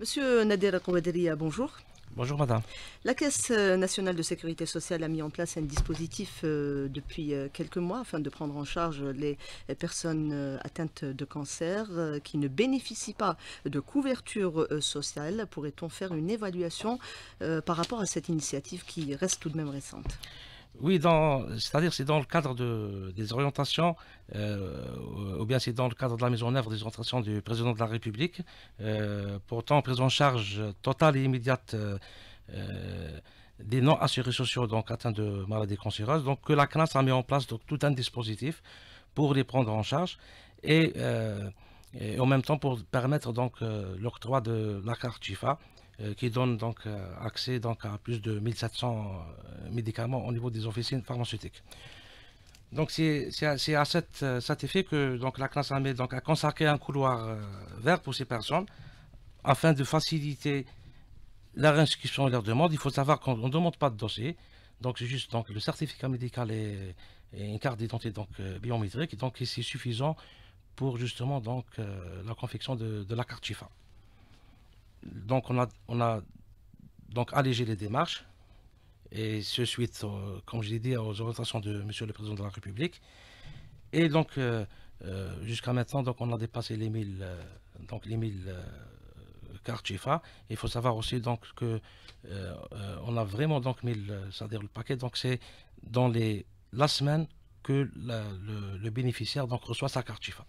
Monsieur Nader Kouadriya, bonjour. Bonjour madame. La Caisse euh, nationale de sécurité sociale a mis en place un dispositif euh, depuis euh, quelques mois afin de prendre en charge les personnes atteintes de cancer qui ne bénéficient pas de couverture sociale. Pourrait-on faire une évaluation par rapport à cette initiative qui reste tout de même récente oui, c'est-à-dire c'est dans le cadre des orientations, euh, ou bien c'est dans le cadre de la mise en œuvre des orientations du président de la République, euh, pourtant prise en charge totale et immédiate euh, des non-assurés sociaux donc, atteints de maladies cancéreuses, donc que la CNAS a mis en place tout un dispositif pour les prendre en charge et, en même temps pour permettre donc l'octroi de la carte GIFA euh, qui donne donc euh, accès donc à plus de 1700 euh, médicaments au niveau des officines pharmaceutiques. Donc c'est à, cet, effet que donc, la classe armée donc, a consacré un couloir vert pour ces personnes afin de faciliter la réinscription de leur demande. Il faut savoir qu'on ne demande pas de dossier, donc c'est juste donc, le certificat médical et, une carte d'identité donc biométrique, donc c'est suffisant pour justement donc, la confection de, de la carte CHIFA donc on a, on a donc allégé les démarches. Et ce suite, euh, comme je l'ai dit, aux orientations de Monsieur le Président de la République. Et donc, euh, euh, jusqu'à maintenant, donc, on a dépassé les 1000, donc cartes chifa Il faut savoir aussi donc que on a vraiment donc 1000, c'est-à-dire le paquet. Donc c'est dans les la semaine que le, bénéficiaire donc reçoit sa carte chifa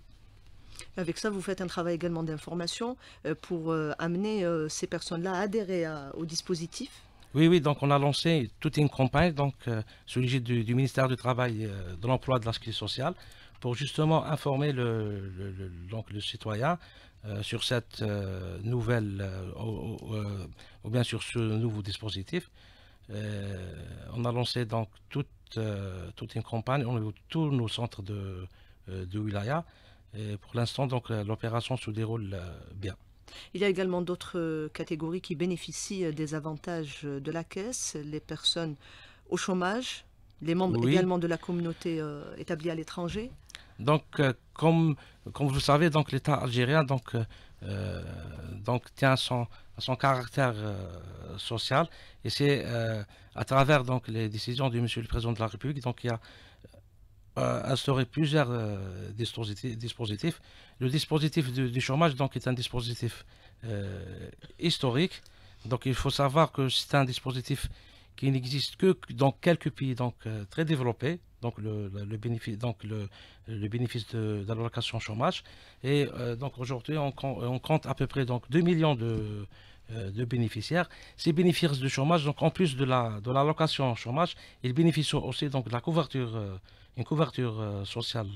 avec ça, vous faites un travail également d'information euh, pour euh, amener euh, ces personnes-là à adhérer au dispositif. Oui, oui, donc on a lancé toute une campagne donc, sous l'égide du, ministère du Travail, de l'Emploi de la Sécurité sociale pour justement informer le, donc le citoyen sur cette nouvelle, ou, bien sur ce nouveau dispositif. on a lancé donc toute, toute une campagne on tous nos centres de wilaya pour l'instant, donc l'opération se déroule euh, bien. Il y a également d'autres euh, catégories qui bénéficient euh, des avantages de la caisse, les personnes au chômage, les membres également de la communauté établie à l'étranger. Donc, comme, comme vous savez, donc l'État algérien donc, donc tient son, son caractère social et c'est à travers donc les décisions du Monsieur le Président de la République donc il y a euh, instaurer plusieurs euh, dispositifs, dispositifs. Le dispositif du, chômage donc, est un dispositif euh, historique. Donc il faut savoir que c'est un dispositif qui n'existe que dans quelques pays donc, très développés, donc le, bénéfice, donc le, bénéfice de, l'allocation chômage. Et donc aujourd'hui, on, on, compte à peu près donc, 2 millions de, euh, de bénéficiaires. Ces bénéficiaires de chômage, donc en plus de la de l'allocation chômage, ils bénéficient aussi donc de la couverture, euh, une couverture euh, sociale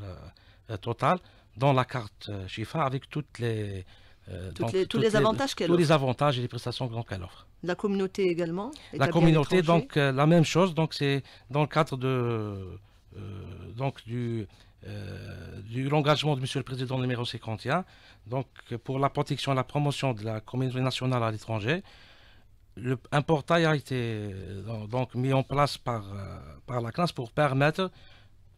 totale dans la carte Chifa avec toutes les, donc, tous les avantages qu'elle offre. les avantages et les prestations qu'elle offre. La communauté également. La communauté, donc la même chose, donc c'est dans le cadre de donc du euh, de l'engagement de M. le Président numéro 51, donc pour la protection et la promotion de la communauté nationale à l'étranger. un portail a été euh, donc mis en place par, euh, par la classe pour permettre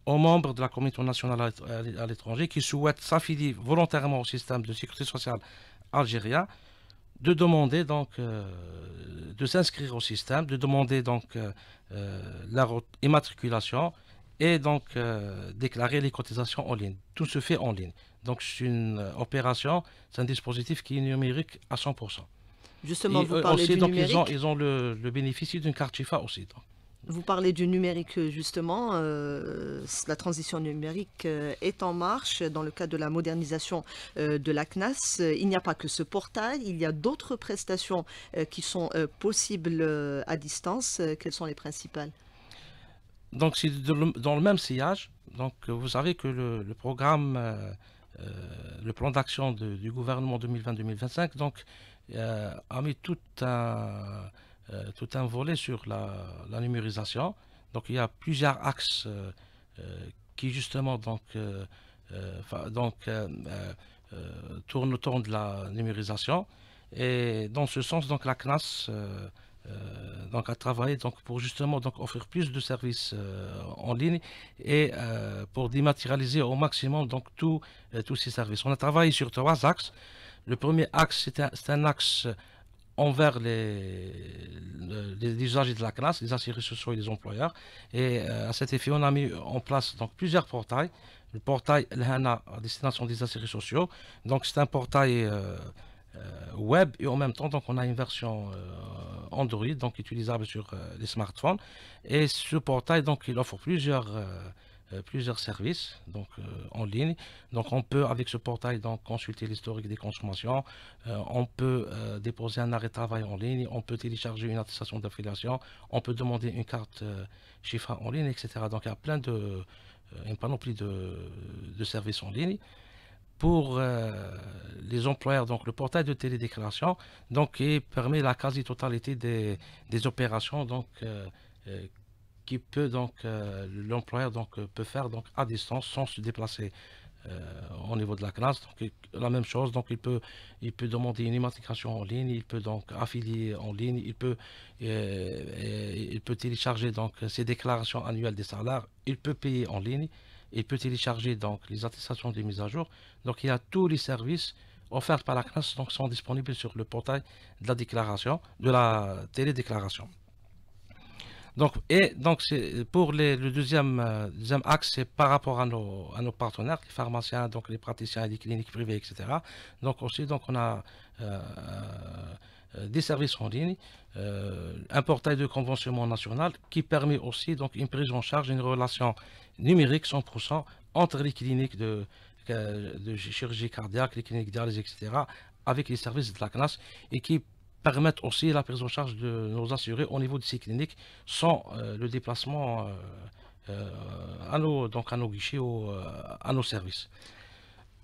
aux membres de la communauté nationale à l'étranger qui souhaitent s'affilier volontairement au système de sécurité sociale algérien de demander donc de s'inscrire au système, de demander donc leur immatriculation et donc euh, déclarer les cotisations en ligne. Tout se fait en ligne. Donc c'est une euh, opération, c'est un dispositif qui est numérique à 100%. Justement, vous euh, parlez du donc, numérique. Ils ont, ils ont le, bénéfice d'une carte FIFA aussi. Vous parlez du numérique justement, la transition numérique est en marche dans le cadre de la modernisation de la CNAS. Il n'y a pas que ce portail, il y a d'autres prestations qui sont possibles à distance. Quelles sont les principales donc c'est dans le même sillage. Donc euh, vous savez que le, programme, euh, euh, le plan d'action du gouvernement 2020-2025, donc a mis tout un, tout un volet sur la, la, numérisation. Donc il y a plusieurs axes qui justement donc donc tournent autour de la numérisation. Et dans ce sens, donc la CNAS euh, donc à travailler donc pour justement donc offrir plus de services euh, en ligne et euh, pour dématérialiser au maximum donc tous tous ces services. On a travaillé sur trois axes. Le premier axe c'est un, axe envers les, les, usagers de la classe, les assurés sociaux et les employeurs. Et à cet effet, on a mis en place donc plusieurs portails. Le portail Lhana à destination des assurés sociaux. Donc c'est un portail web et en même temps donc on a une version euh, Android, donc utilisable sur euh, les smartphones. Et ce portail, donc, il offre plusieurs euh, plusieurs services donc en ligne donc on peut avec ce portail donc consulter l'historique des consommations on peut déposer un arrêt de travail en ligne on peut télécharger une attestation d'affiliation on peut demander une carte chiffre en ligne etc donc il y a plein de une panoplie de services en ligne pour euh, les employeurs. Donc, le portail de télédéclaration donc, qui permet la quasi-totalité des, opérations donc, euh, euh, qui peut donc l'employeur donc peut faire donc à distance sans se déplacer au niveau de la classe. Donc, la même chose, donc il peut, il peut demander une immatriculation en ligne, il peut donc affilier en ligne, il peut, il peut télécharger donc ses déclarations annuelles des salaires, il peut payer en ligne, il peut télécharger donc les attestations de mise à jour. Donc il y a tous les services offerts par la CNAS donc sont disponibles sur le portail de la déclaration, de la télédéclaration. Donc, et donc c'est pour le euh, deuxième, axe, c'est par rapport à nos, à nos partenaires, les pharmaciens, donc les praticiens et les cliniques privées, etc. Donc aussi, donc on a euh, euh, des services en ligne, euh, un portail de conventionnement national qui permet aussi donc une prise en charge une relation numérique 100% entre les cliniques de, euh, chirurgie cardiaque, les cliniques dialyse, etc., avec les services de la CNAS et qui permettent aussi la prise en charge de nos assurés au niveau de ces cliniques sans le déplacement à, nos, donc à nos guichets ou à nos services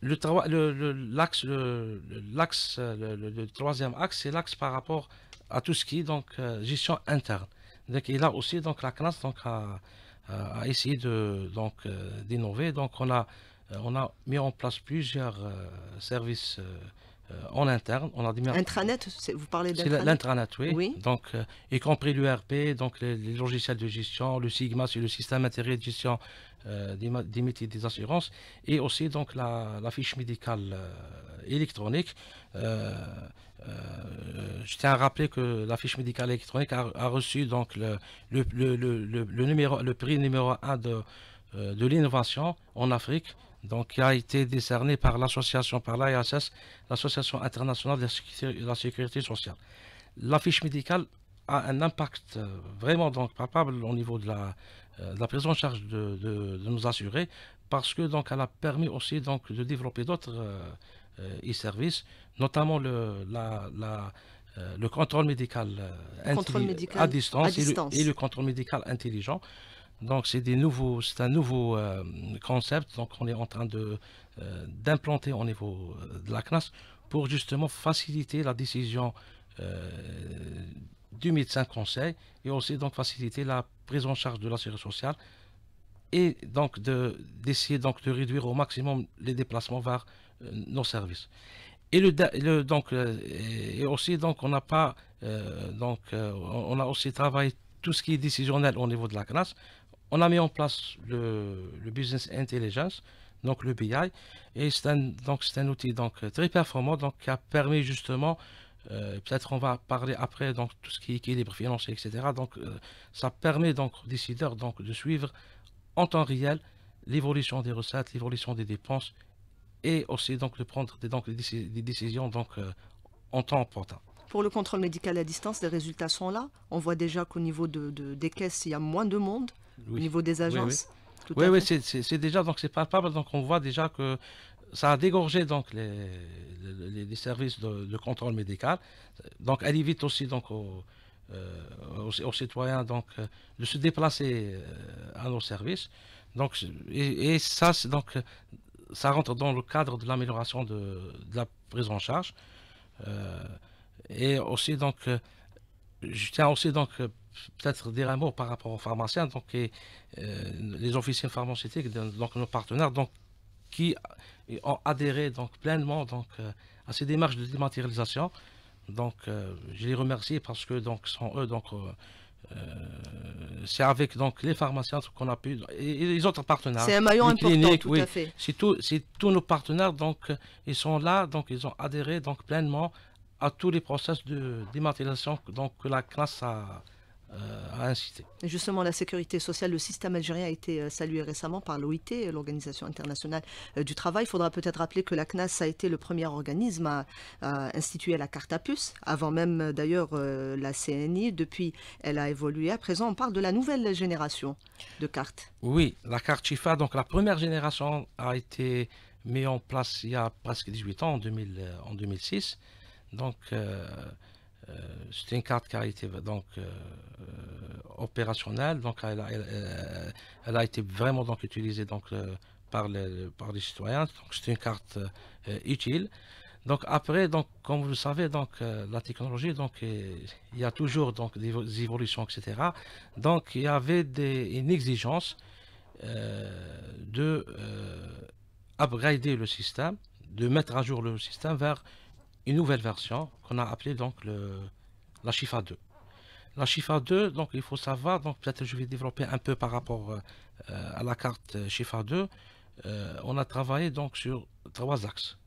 le, l'axe, le, l'axe, euh, le, troisième axe, c'est l'axe par rapport à tout ce qui est donc euh, gestion interne. Donc, il a aussi, donc la classe donc a, a essayé de donc euh, d'innover. Donc on a on a mis en place plusieurs services euh, en interne. On a Intranet, vous parlez de L'intranet, oui. Donc, euh, y compris l'URP, donc les, logiciels de gestion, le SIGMA, c'est le système intérieur de gestion euh, des, métiers des assurances, et aussi donc la, fiche médicale électronique. je tiens à rappeler que la fiche médicale électronique a, reçu donc le, prix numéro 1 de, de l'innovation en Afrique donc, qui a été décerné par l'association, par l'ISS, l'Association internationale de la sécurité, sociale. La fiche médicale a un impact euh, vraiment donc palpable au niveau euh, de la, prise en charge de, de, de, nos assurés, parce que donc elle a permis aussi donc de développer d'autres e-services, euh, notamment le, contrôle médical, à, distance et le contrôle médical intelligent. Donc c'est un nouveau euh, concept. Donc on est en train euh, d'implanter au niveau euh, de la CNAS pour justement faciliter la décision du médecin conseil et aussi donc faciliter la prise en charge de l'assurance sociale et donc d'essayer donc de réduire au maximum les déplacements vers nos services. Et et aussi donc on n'a pas donc on a aussi travaillé tout ce qui est décisionnel au niveau de la CNAS on a mis en place le, Business Intelligence, donc le BI, et c'est un, donc c'est un outil donc euh, très performant, donc qui a permis justement euh, peut-être on va parler après donc tout ce qui est équilibre financier etc donc euh, ça permet donc aux décideurs donc de suivre en temps réel l'évolution des recettes l'évolution des dépenses et aussi donc de prendre des, donc, des décisions donc en temps opportun pour le contrôle médical à distance, les résultats sont là. On voit déjà qu'au niveau de, de, des caisses, il y a moins de monde au niveau des agences. Oui, oui, c'est déjà, donc c'est palpable. Donc on voit déjà que ça a dégorgé donc les, les, services de, contrôle médical. Donc elle évite aussi donc aux, euh, aux, citoyens donc euh, de se déplacer euh, à nos services. Donc et, ça, ça donc ça rentre dans le cadre de l'amélioration de, la prise en charge. et aussi donc je tiens aussi donc peut-être dire un mot par rapport aux pharmaciens donc, et euh, les officiers pharmaceutiques, donc nos partenaires, donc, qui ont adhéré donc, pleinement donc, euh, à ces démarches de dématérialisation. Donc, euh, je les remercie parce que donc, sans eux, donc, c'est avec donc, les pharmaciens qu'on a pu, et, les autres partenaires. C'est un maillon important, tout oui. à fait. C'est tous nos partenaires, donc, ils sont là, donc, ils ont adhéré donc, pleinement à tous les process de dématérialisation donc, que la classe a, à euh, ah, inciter. justement, la sécurité sociale, le système algérien a été euh, salué récemment par l'OIT, euh, l'Organisation internationale du travail. Il faudra peut-être rappeler que la CNAS a été le premier organisme à, instituer la carte à puce, avant même d'ailleurs la CNI. Depuis, elle a évolué. À présent, on parle de la nouvelle génération de cartes. Oui, la carte CHIFA, donc la première génération a été mise en place il y a presque 18 ans, en, 2006. Donc, euh, c'est une carte qui a été donc, euh, opérationnelle, donc euh, elle a, été vraiment donc, utilisée donc, par, les, par les citoyens, donc c'est une carte utile. Donc après, donc, comme vous le savez, donc, la technologie, donc, il y a toujours donc, des évolutions, etc. Donc il y avait des, une exigence euh, de upgrader le système, de mettre à jour le système vers une nouvelle version qu'on a appelée donc le, la Chifa 2. La Chifa 2, donc il faut savoir, donc peut-être je vais développer un peu par rapport euh, à la carte Chifa euh, 2. Euh, on a travaillé donc sur trois axes.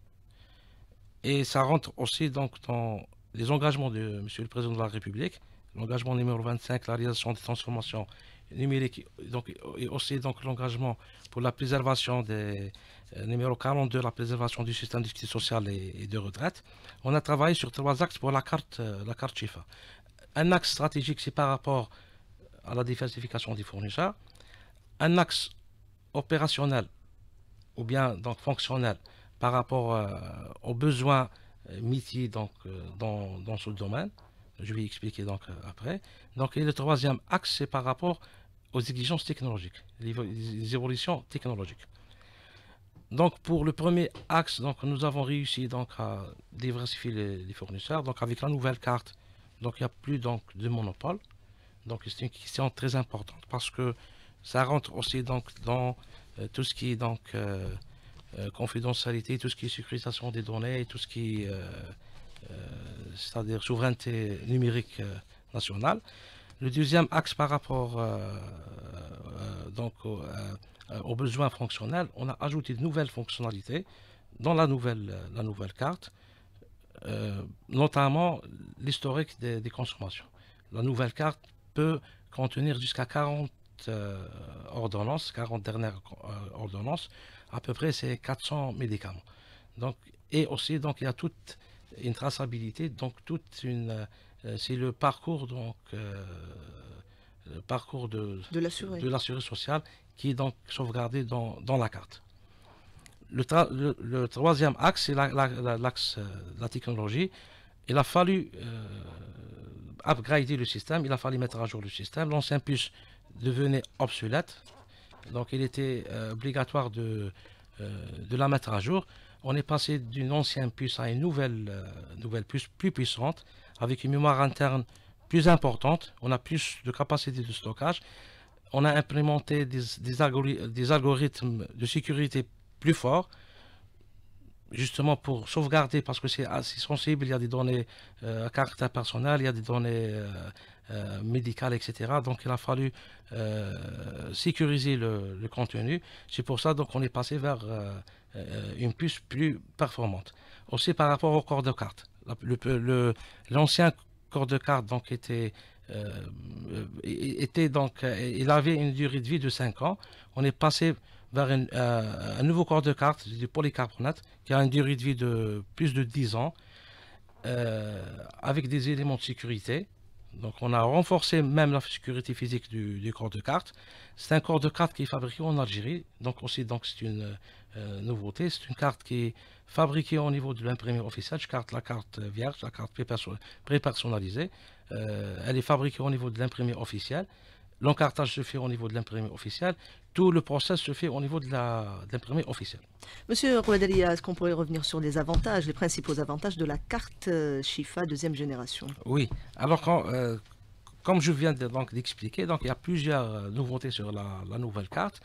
Et ça rentre aussi donc dans les engagements de Monsieur le Président de la République, l'engagement numéro 25, la réalisation des transformations numérique, donc, et aussi donc l'engagement pour la préservation des euh, numéro 42, la préservation du système de sécurité sociale et, de retraite. On a travaillé sur trois axes pour la carte, euh, la carte Chifa. Un axe stratégique, c'est par rapport à la diversification des fournisseurs. Un axe opérationnel ou bien donc fonctionnel par rapport euh, aux besoins métiers donc dans, dans ce domaine je vais expliquer donc euh, après. Donc, le troisième axe, c'est par rapport aux exigences technologiques, les, évolutions technologiques. Donc pour le premier axe, donc nous avons réussi donc à diversifier les, fournisseurs. Donc avec la nouvelle carte, donc il n'y a plus donc de monopole. Donc c'est une question très importante parce que ça rentre aussi donc dans euh, tout ce qui est donc euh, confidentialité, tout ce qui est sécurisation des données, tout ce qui est euh, c'est-à-dire souveraineté numérique euh, nationale. Le deuxième axe par rapport euh, donc, aux besoins fonctionnels, on a ajouté de nouvelles fonctionnalités dans la nouvelle, la nouvelle carte, notamment l'historique des, consommations. La nouvelle carte peut contenir jusqu'à 40 ordonnances, 40 dernières ordonnances, à peu près c'est 400 médicaments. Donc, et aussi, donc, il y a toutes une traçabilité, donc toute une, euh, c'est le parcours donc euh, le parcours de, de l'assuré social qui est donc sauvegardé dans, dans la carte. Le, troisième axe, c'est l'axe la, euh, de la technologie. Il a fallu upgrader le système, il a fallu mettre à jour le système. L'ancien puce devenait obsolète, donc il était obligatoire de, de la mettre à jour on est passé d'une ancienne puce à une nouvelle, euh, nouvelle puce plus puissante, avec une mémoire interne plus importante, on a plus de capacité de stockage, on a implémenté des, des algorithmes de sécurité plus forts, justement pour sauvegarder, parce que c'est assez sensible, il y a des données euh, à caractère personnel, il y a des données euh, euh, médicales, etc. Donc il a fallu sécuriser le, contenu. C'est pour ça donc on est passé vers une puce plus performante. Aussi par rapport au corps de carte. L'ancien le, l'ancien corps de carte donc était était donc il avait une durée de vie de 5 ans. On est passé vers euh, un, nouveau corps de carte, du polycarbonate, qui a une durée de vie de plus de 10 ans, euh, avec des éléments de sécurité. Donc on a renforcé même la sécurité physique du, corps de carte. C'est un corps de carte qui est fabriqué en Algérie, donc aussi donc c'est une euh, nouveauté. C'est une carte qui est fabriquée au niveau de officiel je carte, la carte vierge, la carte pré-personnalisée. elle est fabriquée au niveau de l'imprimé officiel l'encartage se fait au niveau de l'imprimé officiel. tout le process se fait au niveau de l'imprimé officiel. Monsieur Rouadalia, est-ce qu'on pourrait revenir sur les avantages, les principaux avantages de la carte Chifa euh, deuxième génération Oui, alors quand, euh, comme je viens d'expliquer, de, donc, donc, il y a plusieurs euh, nouveautés sur la, nouvelle carte.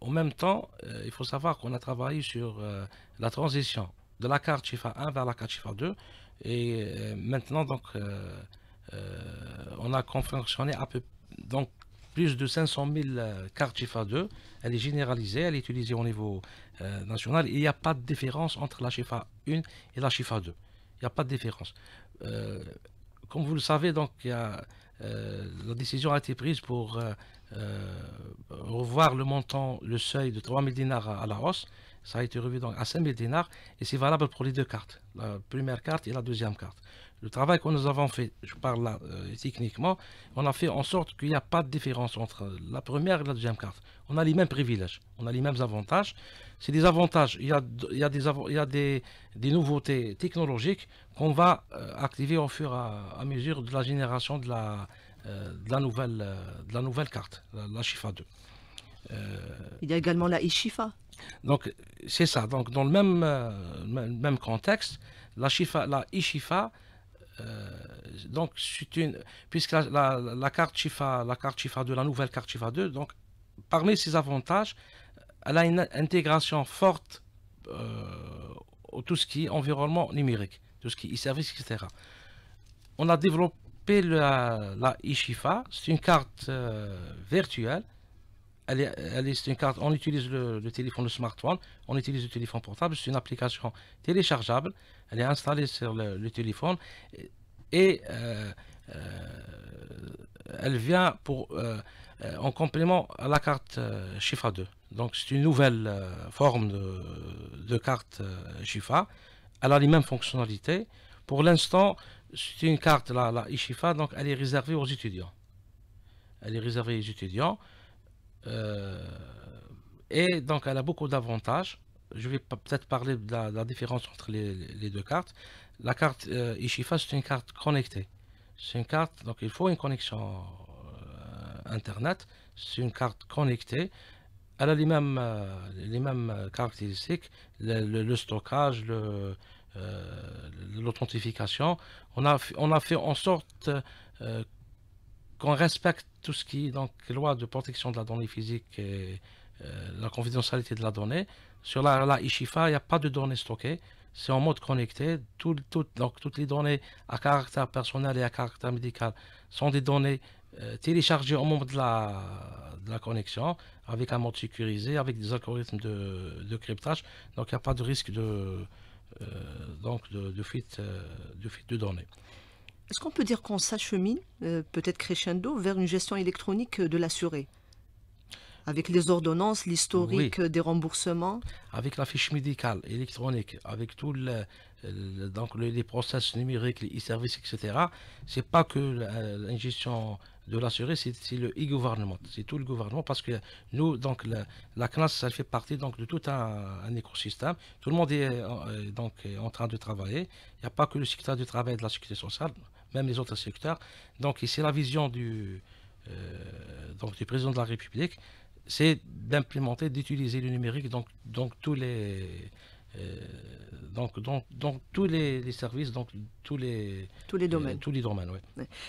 en même temps, il faut savoir qu'on a travaillé sur la transition de la carte Chifa 1 vers la carte Chifa 2 et maintenant donc euh, on a confectionné peu donc plus de 500 000 cartes Chifa 2. Elle est généralisée, elle est utilisée au niveau euh, national. il n'y a pas de différence entre la Chifa 1 et la Chifa 2. Il n'y a pas de différence. Euh, comme vous le savez, donc, la décision a été prise pour revoir le montant, le seuil de 3 000 dinars à, la hausse. Ça a été revu donc à 5 000 dinars et c'est valable pour les deux cartes, la première carte et la deuxième carte le travail que nous avons fait, je parle là euh, techniquement, on a fait en sorte qu'il n'y a pas de différence entre la première et la deuxième carte. On a les mêmes privilèges, on a les mêmes avantages. C'est des avantages, il y a, il y a, des, il y a des, des, nouveautés technologiques qu'on va euh, activer au fur et à, mesure de la génération de la, euh, la, nouvelle, de la nouvelle carte, la, chifa Shifa 2. Il y a également la Ishifa. Donc, c'est ça. Donc, dans le même, même contexte, la, Shifa, la Ishifa euh, donc, c'est une, puisque la, carte Chifa, la carte Chifa de la nouvelle carte Chifa 2, donc, parmi ses avantages, elle a une intégration forte euh, au tout ce qui est environnement numérique, tout ce qui est e-service, etc. On a développé la, la chifa c'est une carte euh, virtuelle elle est, une carte, on utilise le, téléphone, le smartphone, on utilise le téléphone portable, c'est une application téléchargeable, elle est installée sur le, téléphone et, euh, euh, elle vient pour, euh, en complément à la carte Chifa 2. Donc c'est une nouvelle forme de, carte Chifa, elle a les mêmes fonctionnalités. Pour l'instant, c'est une carte, la, la Ishifa, donc elle est réservée aux étudiants. Elle est réservée aux étudiants. Euh, et donc, elle a beaucoup d'avantages. Je vais peut-être parler de la, différence entre les, deux cartes. La carte euh, Ishifa, c'est une carte connectée. C'est une carte, donc il faut une connexion euh, Internet. C'est une carte connectée elle a les mêmes, les mêmes caractéristiques, le, le stockage, l'authentification. on, a, on a fait en sorte que qu'on respecte tout ce qui donc loi de protection de la donnée physique et euh, la confidentialité de la donnée. Sur la, la Ishifa, il n'y a pas de données stockées, c'est en mode connecté. donc toutes les données à caractère personnel et à caractère médical sont des données euh, téléchargées au moment de la, connexion avec un mode sécurisé, avec des algorithmes de, cryptage. Donc il n'y a pas de risque de, euh, donc de fuite de données. Est-ce qu'on peut dire qu'on s'achemine, euh, peut-être crescendo, vers une gestion électronique de l'assuré avec les ordonnances, l'historique des remboursements Avec la fiche médicale électronique, avec tout le, donc les process numériques, les e-services, etc. C'est pas que la gestion de l'assuré, c'est le e-gouvernement, c'est tout le gouvernement, parce que nous, donc la, classe, ça fait partie donc de tout un, écosystème. Tout le monde est euh, donc en train de travailler. Il n'y a pas que le secteur du travail et de la sécurité sociale même les autres secteurs. Donc ici, la vision du, euh, donc, du président de la République, c'est d'implémenter, d'utiliser le numérique donc, donc tous les... Euh, donc, tous les, services, donc tous les, tous les domaines. Euh, tous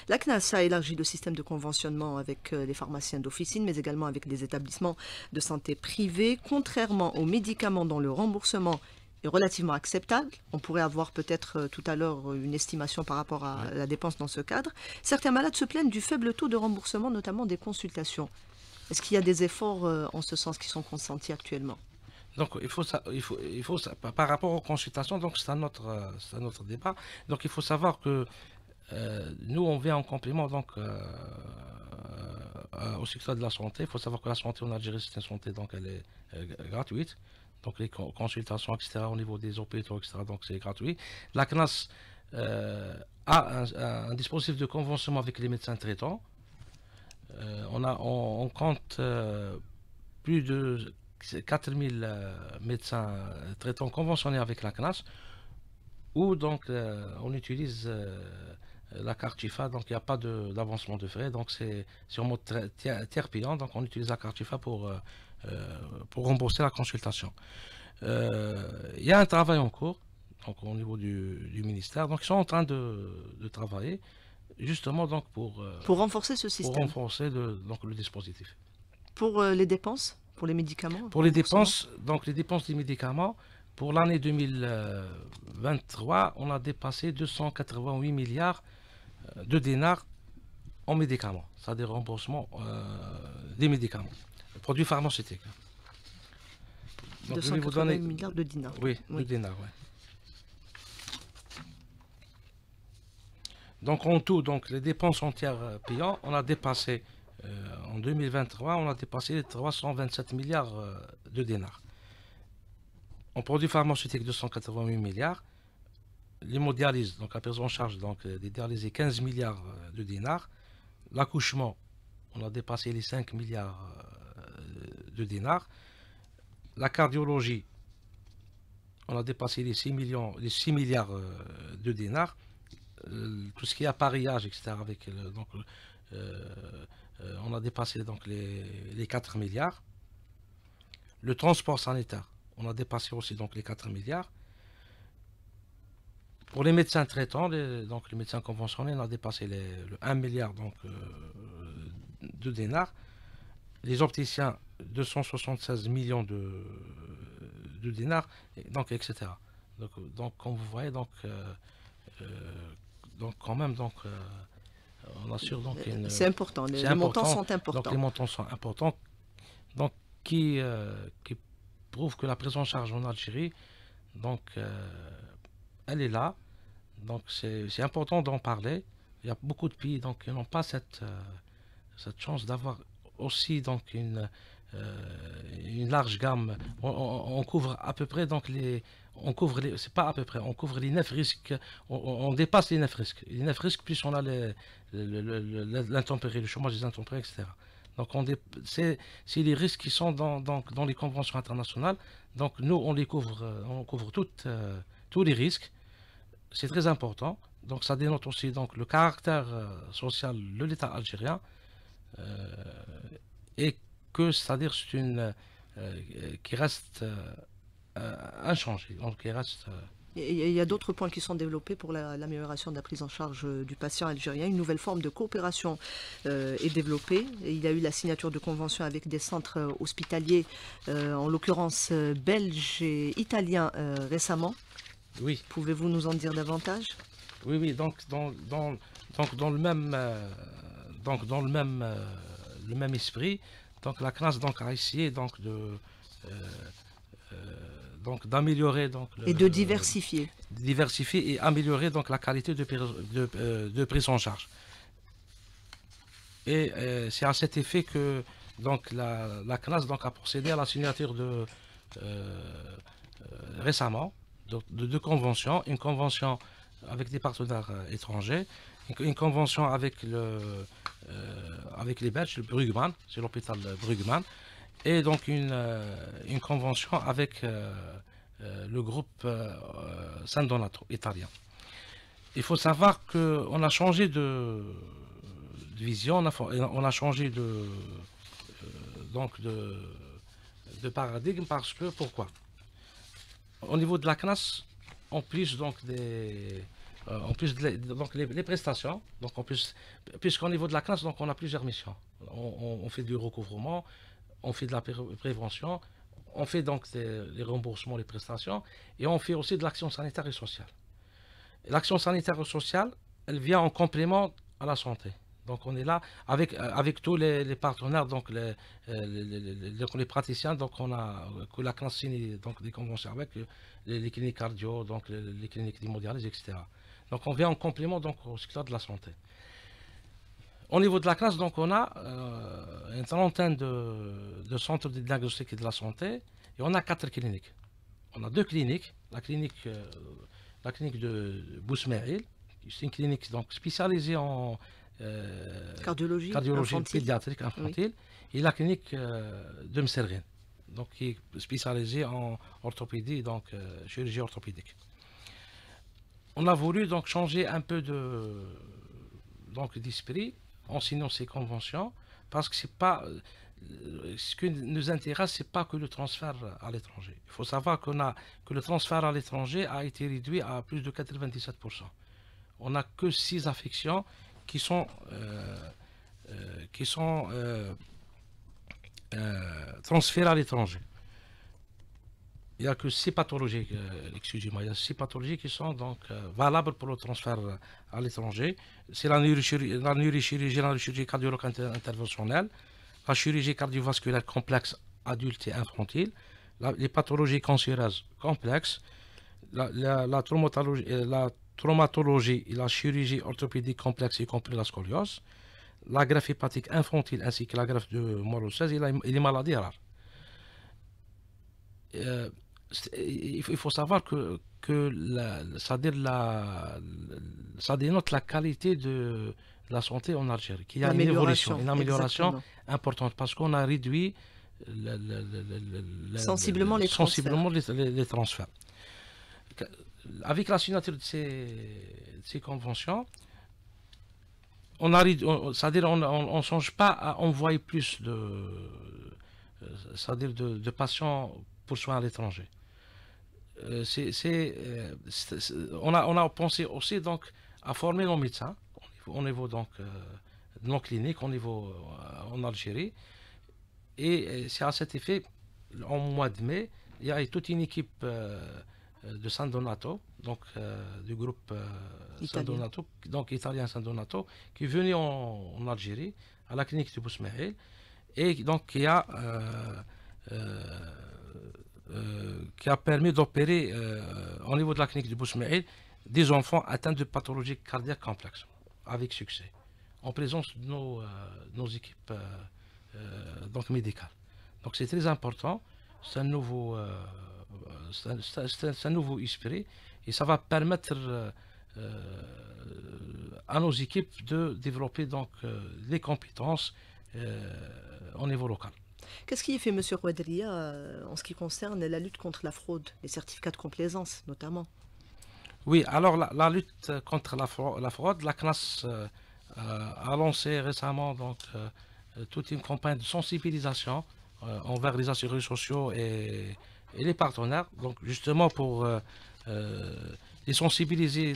La CNAS a élargi le système de conventionnement avec les pharmaciens d'officine, mais également avec des établissements de santé privés. Contrairement aux médicaments dont le remboursement est relativement acceptable. On pourrait avoir peut-être euh, tout à l'heure euh, une estimation par rapport à la dépense dans ce cadre. Certains malades se plaignent du faible taux de remboursement, notamment des consultations. Est-ce qu'il y a des efforts euh, en ce sens qui sont consentis actuellement donc, il faut, il faut, par rapport aux consultations, donc c'est un, autre, un débat. Donc, il faut savoir que nous, on vient en complément donc, au secteur de la santé. Il faut savoir que la santé en Algérie, c'est une santé donc, elle est gratuite donc les consultations, etc., au niveau des hôpitaux, etc., donc c'est gratuit. La CNAS euh, a un, dispositif de conventionnement avec les médecins traitants. Euh, on, a, on, compte euh, plus de 4000 médecins traitants conventionnés avec la CNAS, où donc on utilise la carte IFA, donc il n'y a pas d'avancement de, frais, donc c'est sur mode tiers payant, donc on utilise la carte IFA pour euh, pour rembourser la consultation. Euh, il y a un travail en cours donc au niveau du, ministère. Donc ils sont en train de, travailler justement donc pour, euh, pour renforcer ce système. Pour renforcer le, donc, le dispositif. Pour les dépenses Pour les médicaments Pour les dépenses, donc les dépenses des médicaments, pour l'année 2023, on a dépassé 288 milliards de dinars en médicaments, c'est-à-dire remboursement des médicaments produits pharmaceutiques. Donc, de dinars. Oui, Donc en tout, donc, les dépenses entières euh, payant on a dépassé, euh, en 2023, on a dépassé les 327 milliards euh, de dinars. En produits pharmaceutiques, 288 milliards. L'hémodialyse, donc la prise en charge donc, dialysés, 15 milliards de dinars. L'accouchement, on a dépassé les 5 milliards de dinars. La cardiologie, on a dépassé les 6, millions, les milliards euh, de dinars. Euh, tout ce qui est appareillage, etc. Avec euh, donc, on a dépassé donc les, 4 milliards. Le transport sanitaire, on a dépassé aussi donc les 4 milliards. Pour les médecins traitants, les, donc les médecins conventionnels, on a dépassé les, le 1 milliard donc, de dinars les opticiens 276 millions de, de dinars, et donc, etc. Donc, euh, donc, comme vous voyez, donc, euh, euh, donc quand même, donc, on assure donc une... C'est important, les, montants sont importants. Donc, les montants sont importants, donc, qui, qui prouvent que la prise en charge en Algérie, donc, elle est là, donc c'est important d'en parler. Il y a beaucoup de pays donc, qui n'ont pas cette, cette chance d'avoir aussi donc une, euh, une large gamme. On, couvre à peu près donc les, on couvre les c'est pas à peu près, on couvre les neuf risques, on, dépasse les neuf risques. Les neuf risques plus on a l'intempérie, le chômage des intempéries, etc. Donc on c'est les risques qui sont dans, donc dans, les conventions internationales. Donc nous on les couvre, euh, on couvre toutes, euh, tous les risques. C'est très important. Donc ça dénote aussi donc le caractère social de l'État algérien et que c'est-à-dire c'est une euh, euh, qui reste euh, inchangée, donc qui reste il y a d'autres points qui sont développés pour l'amélioration de la prise en charge du patient algérien. Une nouvelle forme de coopération est développée. il y a eu la signature de conventions avec des centres hospitaliers, en l'occurrence belges et italiens récemment. Oui. Pouvez-vous nous en dire davantage Oui, oui. Donc dans, donc dans le même, donc dans le même même esprit. Donc la classe donc, a essayé donc, de, euh, euh, donc d'améliorer donc et de diversifier diversifier et améliorer donc la qualité de, de, euh, de prise en charge et c'est à cet effet que donc la, classe donc a procédé à la signature de récemment de, deux conventions une convention avec des partenaires étrangers une convention avec le euh, avec les Belges, le Brugman, c'est l'hôpital Brugman, et donc une, euh, convention avec euh, le groupe San Donato italien. Il faut savoir qu'on a changé de, vision, on a, changé de, donc de, paradigme parce que pourquoi Au niveau de la CNAS, on plus donc des euh, en plus donc les, prestations, donc en plus, puisqu'au niveau de la classe, donc on a plusieurs missions. On, fait du recouvrement, on fait de la prévention, on fait donc les remboursements, les prestations, et on fait aussi de l'action sanitaire et sociale. L'action sanitaire et sociale, elle vient en complément à la santé. Donc on est là avec, euh, avec tous les, partenaires, euh, donc les, praticiens, donc on a que la classe signe donc des conventions avec les, cliniques cardio, donc les, cliniques d'hémodialyse, etc. Donc on vient en complément donc, au secteur de la santé. Au niveau de la classe, donc, on a euh, une trentaine de, centres de diagnostic et de la santé, et on a quatre cliniques. On a deux cliniques, la clinique, euh, la clinique de Bousmeril, une clinique donc, spécialisée en euh, cardiologie, pédiatrique infantile, et la clinique de Msergen, donc qui est spécialisée en orthopédie, donc chirurgie orthopédique on a voulu donc changer un peu de donc d'esprit en signant ces conventions parce que c'est pas euh, ce qui nous intéresse c'est pas que le transfert à l'étranger il faut savoir qu'on a que le transfert à l'étranger a été réduit à plus de 97% on n'a que six affections qui sont euh, euh, qui sont transférées à l'étranger il n'y a que six pathologies, euh, pathologies qui sont donc euh, valables pour le transfert euh, à l'étranger. C'est la neurochirurgie, la neurochirurgie, la interventionnelle, la chirurgie cardiovasculaire complexe adulte et infantile, les pathologies cancéreuses complexes, la, traumatologie, la et la chirurgie orthopédique complexe, y compris la scoliose, la greffe hépatique infantile ainsi que la greffe de morose 16 et, les maladies rares il faut savoir que, ça, dénote la qualité de la santé en Algérie, qu'il y a une évolution, une amélioration importante, parce qu'on a réduit sensiblement, les, transferts. Avec la signature de ces, conventions, on arrive, ça on ne songe pas à envoyer plus de euh, patients pour soins à l'étranger. Euh, euh, on, a, on a pensé aussi donc à former nos médecins au niveau, donc euh, de nos cliniques au niveau en Algérie et c'est à cet effet en mois de mai il y a toute une équipe de San Donato donc du groupe San Donato donc italien San Donato qui est venu en, Algérie à la clinique de Bousmehel et donc il y a euh, qui a permis d'opérer euh, au niveau de la clinique du Bousmaïl des enfants atteints de pathologies cardiaques complexes, avec succès, en présence de nos, euh, équipes donc médicales. Donc c'est très important, c'est un nouveau nouveau esprit et ça va permettre à nos équipes de développer donc les compétences au niveau local. Qu'est-ce qui est fait, M. Rouadria, euh, en ce qui concerne la lutte contre la fraude, les certificats de complaisance notamment Oui, alors la, lutte euh, contre la fraude, la, fraude, CNAS euh, a lancé récemment donc, toute une campagne de sensibilisation envers les assurés sociaux et, et, les partenaires, donc justement pour les sensibiliser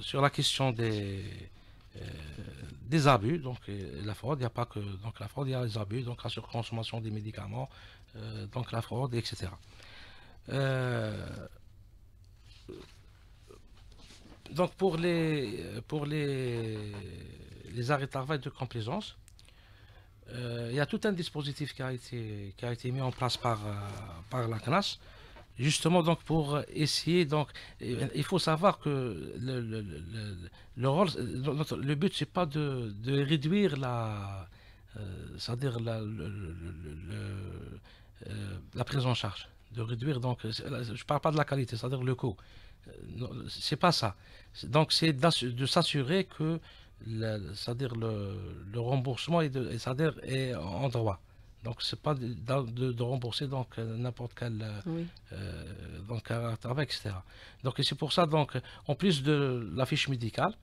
sur la question des des abus, donc la fraude, il n'y a pas que donc la fraude, il y a les abus, donc la surconsommation des médicaments, euh, donc la fraude, etc. Euh, donc pour les pour les, les arrêts de travail de complaisance, euh, il y a tout un dispositif qui a été qui a été mis en place par par la CNAS justement donc pour essayer donc il faut savoir que le, le, rôle le but c'est pas de, réduire la prise en charge de réduire donc je parle pas de la qualité c'est-à-dire le coût euh, c'est pas ça donc c'est de s'assurer que c'est-à-dire le, remboursement est en droit donc, ce n'est pas de, rembourser euh, n'importe quel euh, euh, donc travail, etc. Donc, c'est pour ça donc en plus de la fiche médicale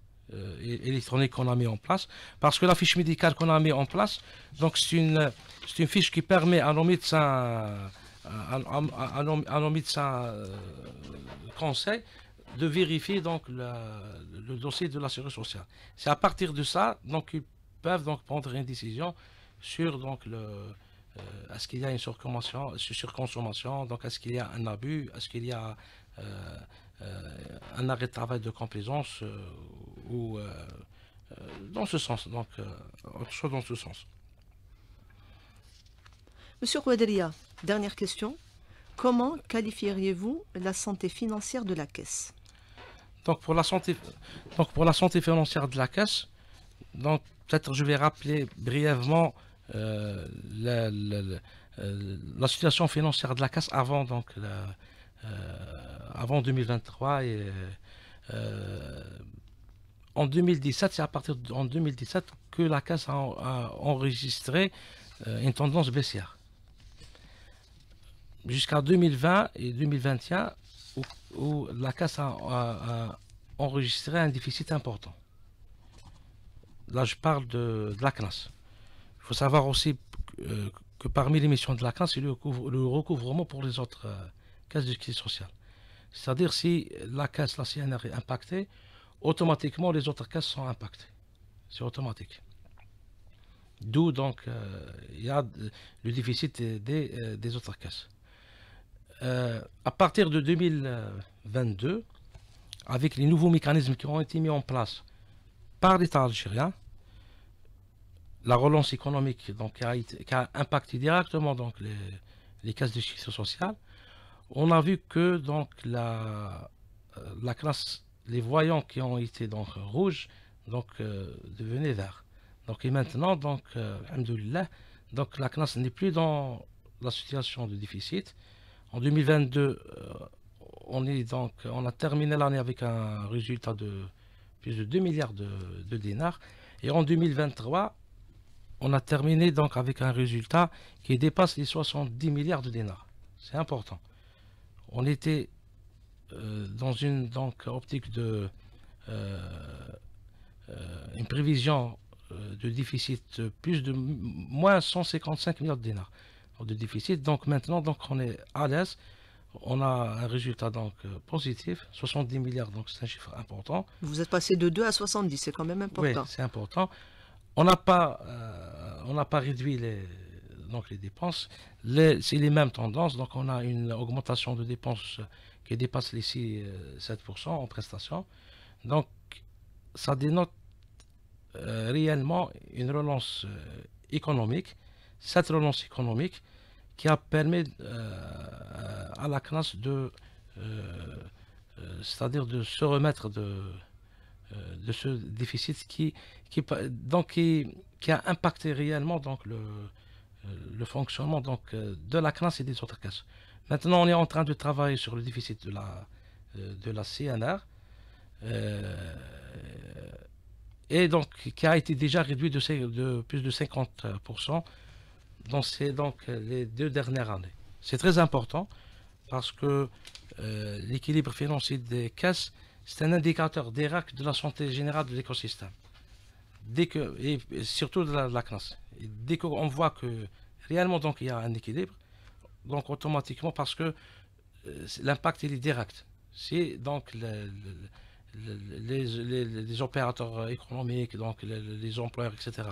électronique qu'on a mis en place, parce que la fiche médicale qu'on a mis en place, c'est une une fiche qui permet à nos médecins à, conseils de vérifier donc le dossier de l'assurance sociale. C'est à partir de ça qu'ils peuvent donc prendre une décision sur donc le euh, est ce qu'il y a une surconsommation, surconsommation donc est ce qu'il y a un abus, est ce qu'il y a euh, euh, un arrêt de travail de complaisance ou dans ce sens, donc soit dans ce sens. Monsieur Kouadria, dernière question. Comment qualifieriez-vous la santé financière de la Caisse donc pour, la santé, donc pour la santé financière de la Caisse, peut-être je vais rappeler brièvement euh, euh, la, situation financière de la casse avant, donc, euh, avant 2023 et en 2017, c'est à partir de 2017 que la casse a, enregistré une tendance baissière. Jusqu'à 2020 et 2021, où, la casse a, enregistré un déficit important. Là, je parle de, de la CNAS. Il faut savoir aussi euh, que parmi les missions de la CAN, c'est le, recouvrement pour les autres euh, caisses de crise sociale. C'est-à-dire si la caisse, la CNR est impactée, automatiquement les autres caisses sont impactées. C'est automatique. D'où donc euh, il y a le déficit des, des autres caisses. à partir de 2022, avec les nouveaux mécanismes qui ont été mis en place par l'État algérien, la relance économique donc, qui, a, impacté directement donc, les, les caisses de chiffre sociale, on a vu que donc, la, euh, la classe, les voyants qui ont été donc, rouges donc, euh, devenaient verts. Donc, et maintenant, donc, euh, donc, la classe n'est plus dans la situation de déficit. En 2022, on, est donc, on a terminé l'année avec un résultat de plus de 2 milliards de, de dinars. Et en 2023, on a terminé donc avec un résultat qui dépasse les 70 milliards de dinars. C'est important. On était euh, dans une donc, optique de euh, euh, une prévision de déficit plus de moins 155 milliards de dinars de déficit. Donc maintenant, donc on est à l'aise. On a un résultat donc positif, 70 milliards, donc c'est un chiffre important. Vous êtes passé de 2 à 70, c'est quand même important. Oui, c'est important on n'a pas, euh, pas, réduit les, donc les dépenses. C'est les mêmes tendances. Donc, on a une augmentation de dépenses qui dépasse les 6, 7% euh, en prestations. Donc, ça dénote euh, réellement une relance économique. Cette relance économique qui a permis à la classe de, c'est-à-dire de se remettre de, euh, de ce déficit qui, qui, donc qui, a impacté réellement donc, le, euh, le fonctionnement donc, euh, de la classe et des autres caisses. Maintenant, on est en train de travailler sur le déficit de la, de la CNR. et donc, qui a été déjà réduit de, de plus de 50% dans ces, donc, les deux dernières années. C'est très important parce que l'équilibre financier des caisses c'est un indicateur direct de la santé générale de l'écosystème. Dès que, et surtout de la, de classe. dès qu'on voit que réellement donc, il y a un équilibre, donc automatiquement parce que euh, l'impact est direct. donc les, opérateurs économiques, donc les, les employeurs, etc.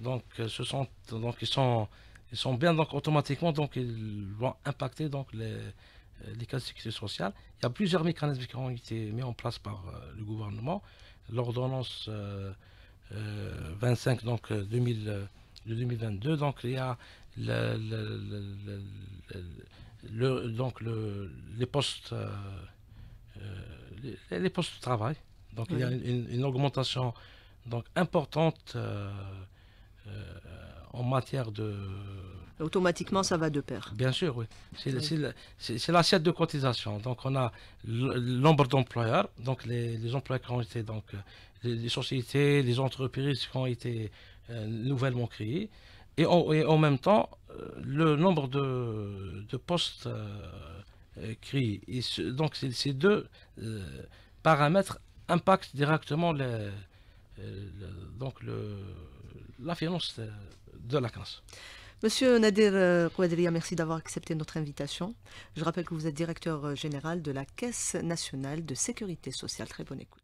Donc euh, ce sont donc ils sont ils sont bien donc automatiquement donc ils vont impacter donc les euh, les cas de sécurité sociale. Il y a plusieurs mécanismes qui ont été mis en place par euh, le gouvernement. L'ordonnance 25 euh, donc, de 2022, donc il y a les postes les, postes de travail. Donc il y a une, augmentation donc, importante en matière de, Automatiquement, ça va de pair. Bien sûr, oui. C'est l'assiette de cotisation. Donc, on a le nombre d'employeurs, donc les, les, qui ont été, donc, euh, les, sociétés, les entreprises qui ont été euh, nouvellement créées, et, en même temps, euh, le nombre de, postes créés. Et donc, ces deux paramètres impactent directement donc la finance de la classe Monsieur Nadir euh, Kouadria, merci d'avoir accepté notre invitation. Je rappelle que vous êtes directeur euh, général de la Caisse nationale de sécurité sociale. Très bonne écoute.